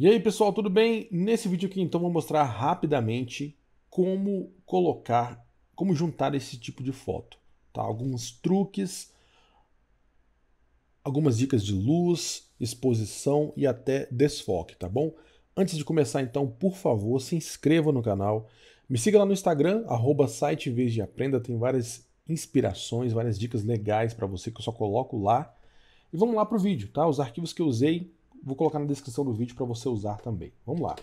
E aí pessoal, tudo bem? Nesse vídeo aqui então vou mostrar rapidamente como colocar, como juntar esse tipo de foto, tá? Alguns truques, algumas dicas de luz, exposição e até desfoque, tá bom? Antes de começar então, por favor, se inscreva no canal, me siga lá no Instagram, arroba site Veja e Aprenda, tem várias inspirações, várias dicas legais para você que eu só coloco lá. E vamos lá para o vídeo, tá? Os arquivos que eu usei vou colocar na descrição do vídeo para você usar também. Vamos lá.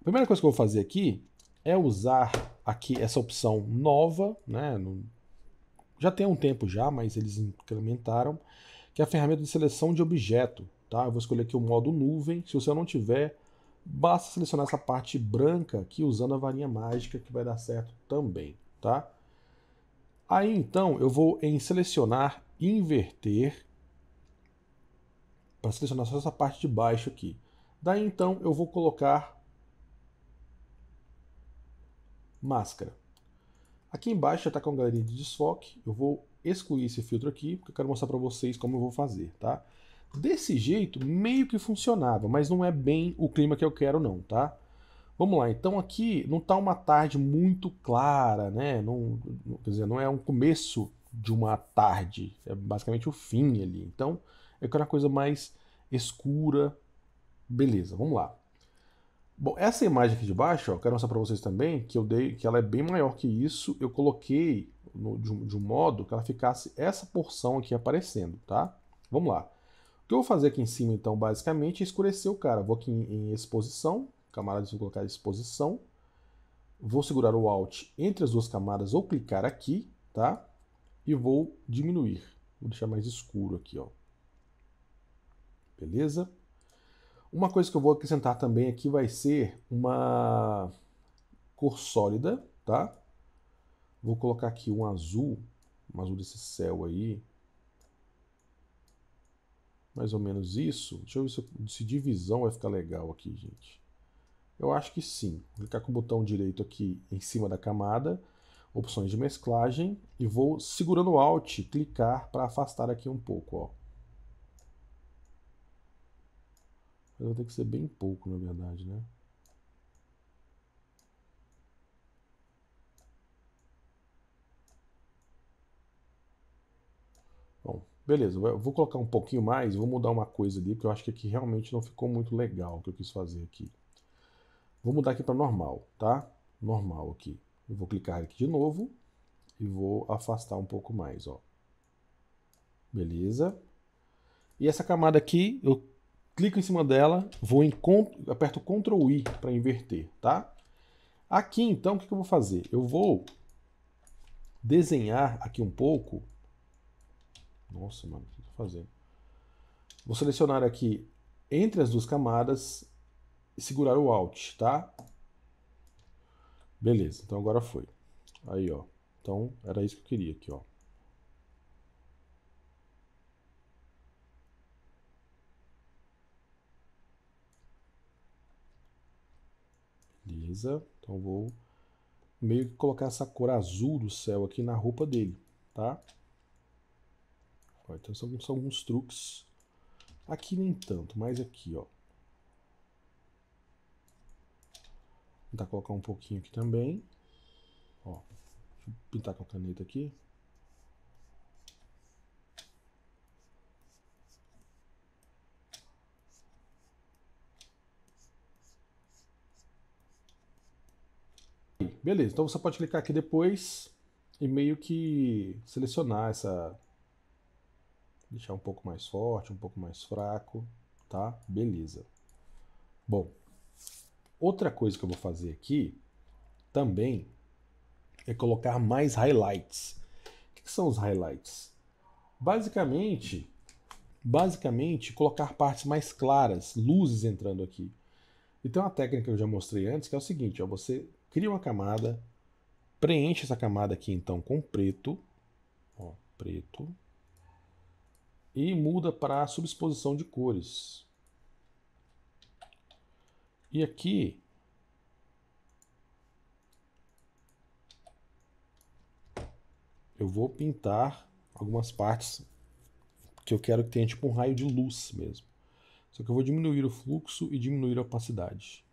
A primeira coisa que eu vou fazer aqui é usar aqui essa opção nova, né? já tem um tempo já, mas eles incrementaram, que é a ferramenta de seleção de objeto. Tá? Eu vou escolher aqui o modo nuvem. Se você não tiver, basta selecionar essa parte branca aqui usando a varinha mágica que vai dar certo também. Tá? Aí então eu vou em selecionar, inverter para selecionar só essa parte de baixo aqui. Daí então eu vou colocar máscara. Aqui embaixo já está com a galeria de desfoque, eu vou excluir esse filtro aqui, porque eu quero mostrar para vocês como eu vou fazer, tá? Desse jeito, meio que funcionava, mas não é bem o clima que eu quero não, tá? Vamos lá, então aqui não está uma tarde muito clara, né? Não, quer dizer, não é um começo de uma tarde, é basicamente o fim ali. Então, é aquela coisa mais escura. Beleza, vamos lá. Bom, essa imagem aqui de baixo, ó, quero mostrar para vocês também que eu dei, que ela é bem maior que isso. Eu coloquei no, de, um, de, um, modo que ela ficasse essa porção aqui aparecendo, tá? Vamos lá. O que eu vou fazer aqui em cima, então, basicamente, é escurecer o cara. Vou aqui em, em exposição, camada vou colocar exposição. Vou segurar o Alt entre as duas camadas ou clicar aqui, tá? E vou diminuir. Vou deixar mais escuro aqui, ó beleza? Uma coisa que eu vou acrescentar também aqui vai ser uma cor sólida, tá? Vou colocar aqui um azul, um azul desse céu aí. Mais ou menos isso. Deixa eu ver se, se divisão vai ficar legal aqui, gente. Eu acho que sim. Vou clicar com o botão direito aqui em cima da camada, opções de mesclagem, e vou segurando o Alt, clicar para afastar aqui um pouco, ó. Mas vai ter que ser bem pouco, na verdade, né? Bom, beleza. Vou colocar um pouquinho mais, vou mudar uma coisa ali, porque eu acho que aqui realmente não ficou muito legal o que eu quis fazer aqui. Vou mudar aqui para normal, tá? Normal aqui. Eu vou clicar aqui de novo e vou afastar um pouco mais, ó. Beleza? E essa camada aqui, eu clico em cima dela, vou em, aperto Ctrl I para inverter, tá? Aqui então, o que eu vou fazer? Eu vou desenhar aqui um pouco. Nossa, mano, o que eu tô fazendo? Vou selecionar aqui entre as duas camadas e segurar o Alt, tá? Beleza, então agora foi. Aí, ó. Então, era isso que eu queria aqui, ó. Beleza? Então vou meio que colocar essa cor azul do céu aqui na roupa dele, tá? então são, são alguns truques. Aqui nem tanto, mas aqui, ó. Vou tentar colocar um pouquinho aqui também. Ó, pintar com a caneta aqui. Beleza, então você pode clicar aqui depois e meio que selecionar essa... Deixar um pouco mais forte, um pouco mais fraco, tá? Beleza. Bom, outra coisa que eu vou fazer aqui também é colocar mais highlights. O que são os highlights? Basicamente, basicamente colocar partes mais claras, luzes entrando aqui. E tem uma técnica que eu já mostrei antes, que é o seguinte, ó, você cria uma camada, preenche essa camada aqui então com preto, ó, preto, e muda para a subexposição de cores. E aqui eu vou pintar algumas partes que eu quero que tenha tipo um raio de luz mesmo. Só que eu vou diminuir o fluxo e diminuir a opacidade.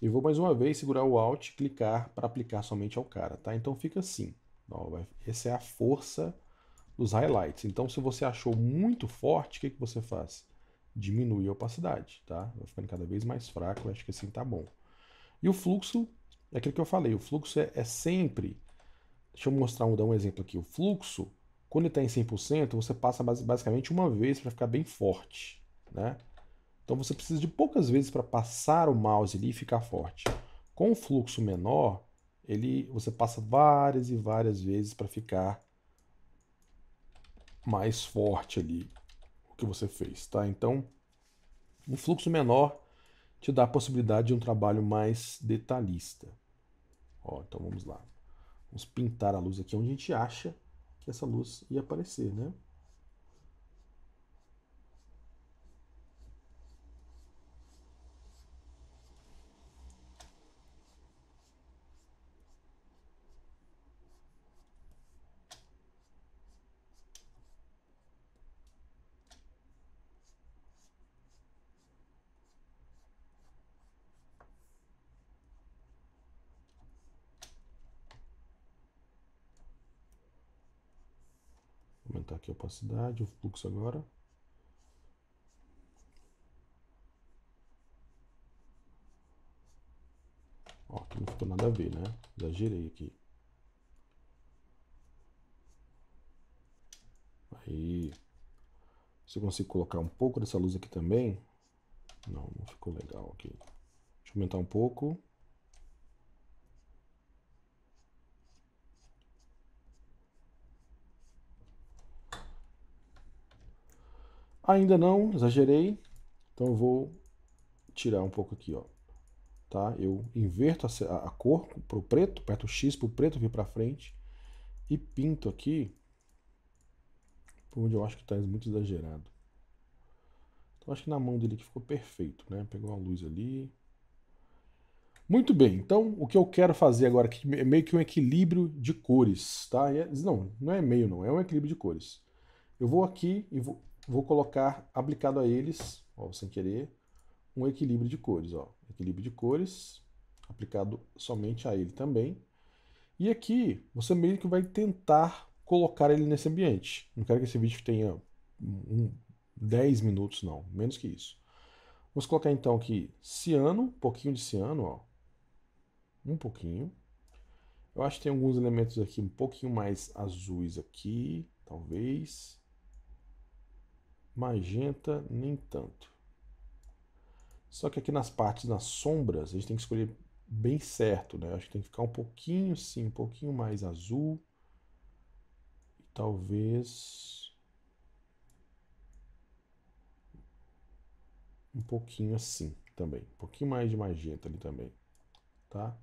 e vou mais uma vez segurar o Alt e clicar para aplicar somente ao cara, tá? Então fica assim. Ó, essa é a força dos highlights. Então se você achou muito forte, o que, que você faz? Diminui a opacidade, tá? Vai ficando cada vez mais fraco, acho que assim tá bom. E o fluxo, é aquilo que eu falei, o fluxo é, é sempre... Deixa eu mostrar, dar um exemplo aqui. O fluxo, quando ele está em 100%, você passa basicamente uma vez para ficar bem forte, né? Então você precisa de poucas vezes para passar o mouse ali e ficar forte. Com um fluxo menor, ele você passa várias e várias vezes para ficar mais forte ali o que você fez, tá? Então, um fluxo menor te dá a possibilidade de um trabalho mais detalhista. Ó, então vamos lá. Vamos pintar a luz aqui onde a gente acha que essa luz ia aparecer, né? aumentar aqui a opacidade, o fluxo agora. Ó, aqui não ficou nada a ver, né? Exagerei aqui. Aí. Se eu consigo colocar um pouco dessa luz aqui também. Não, não ficou legal aqui. Deixa eu aumentar um pouco. Ainda não, exagerei. Então eu vou tirar um pouco aqui, ó. Tá? Eu inverto a, a cor para o preto, aperto o X para o preto vir para frente e pinto aqui por onde eu acho que está muito exagerado. Então acho que na mão dele que ficou perfeito, né? Pegou uma luz ali. Muito bem, então o que eu quero fazer agora aqui é meio que um equilíbrio de cores, tá? É, não, não é meio não, é um equilíbrio de cores. Eu vou aqui e vou vou colocar aplicado a eles, ó, sem querer, um equilíbrio de cores. Ó. Equilíbrio de cores aplicado somente a ele também. E aqui você meio que vai tentar colocar ele nesse ambiente. Não quero que esse vídeo tenha um, 10 minutos, não, menos que isso. Vamos colocar então aqui ciano, um pouquinho de ciano, ó. um pouquinho. Eu acho que tem alguns elementos aqui um pouquinho mais azuis aqui, talvez magenta nem tanto. Só que aqui nas partes, nas sombras, a gente tem que escolher bem certo, né? Acho que tem que ficar um pouquinho, sim, um pouquinho mais azul. E talvez... Um pouquinho assim também. Um pouquinho mais de magenta ali também, tá?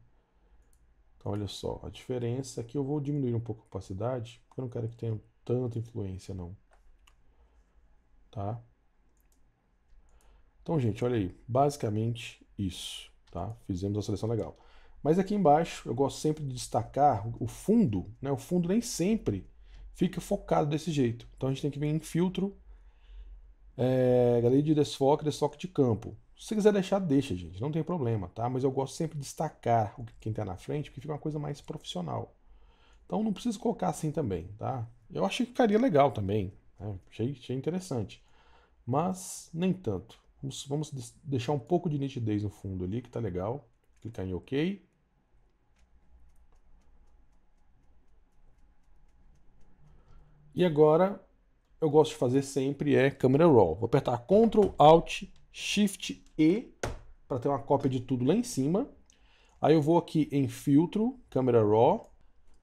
Então, olha só, a diferença aqui é eu vou diminuir um pouco a opacidade, porque eu não quero que tenha tanta influência, não tá? Então, gente, olha aí, basicamente isso, tá? Fizemos a seleção legal. Mas aqui embaixo, eu gosto sempre de destacar o fundo, né? O fundo nem sempre fica focado desse jeito. Então, a gente tem que vir em filtro, é, galeria de desfoque, desfoque de campo. Se quiser deixar, deixa, gente, não tem problema, tá? Mas eu gosto sempre de destacar o que quem está na frente, porque fica uma coisa mais profissional. Então não precisa colocar assim também, tá? Eu acho que ficaria legal também, né? Achei, achei interessante. Mas nem tanto. Vamos, vamos deixar um pouco de nitidez no fundo ali, que tá legal. Clicar em OK. E agora, eu gosto de fazer sempre é câmera Raw. Vou apertar Ctrl, Alt, Shift E para ter uma cópia de tudo lá em cima. Aí eu vou aqui em Filtro, câmera Raw.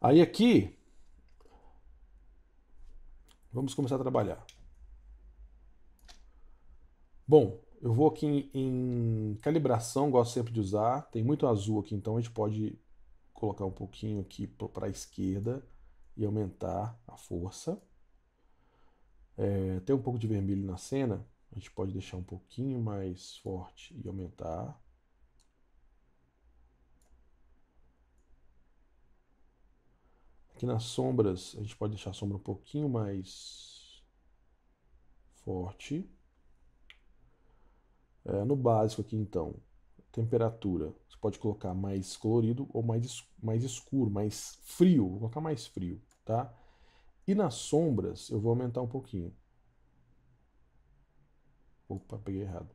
Aí aqui Vamos começar a trabalhar. Bom, eu vou aqui em, em, calibração, gosto sempre de usar. Tem muito azul aqui, então a gente pode colocar um pouquinho aqui para a esquerda e aumentar a força. É, tem um pouco de vermelho na cena, a gente pode deixar um pouquinho mais forte e aumentar. Aqui nas sombras, a gente pode deixar a sombra um pouquinho mais forte. É, no básico aqui, então, temperatura. Você pode colocar mais colorido ou mais, mais escuro, mais frio. Vou colocar mais frio, tá? E nas sombras, eu vou aumentar um pouquinho. Opa, peguei errado.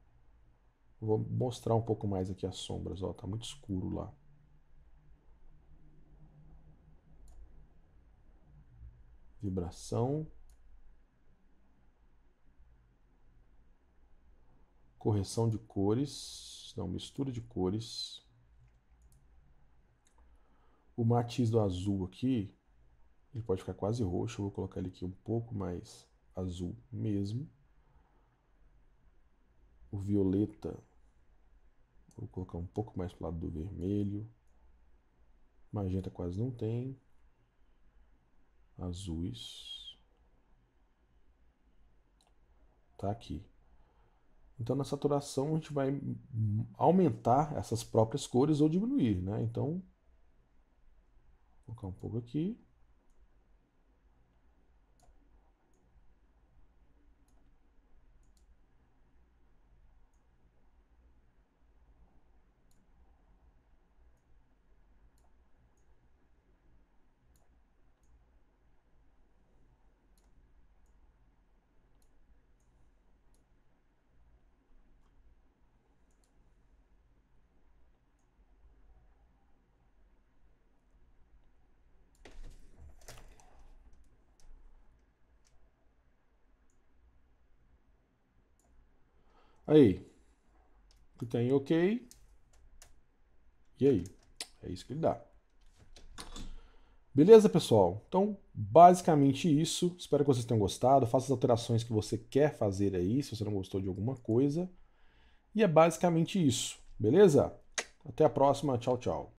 Vou mostrar um pouco mais aqui as sombras. Ó, tá muito escuro lá. vibração, correção de cores, não, mistura de cores. O matiz do azul aqui, ele pode ficar quase roxo, eu vou colocar ele aqui um pouco mais azul mesmo. O violeta, vou colocar um pouco mais para o lado do vermelho. Magenta quase não tem azuis. Tá aqui. Então, na saturação, a gente vai aumentar essas próprias cores ou diminuir, né? Então, vou colocar um pouco aqui. Aí. Clica em OK. E aí? É isso que ele dá. Beleza, pessoal? Então, basicamente isso. Espero que vocês tenham gostado. Faça as alterações que você quer fazer aí, se você não gostou de alguma coisa. E é basicamente isso. Beleza? Até a próxima. Tchau, tchau.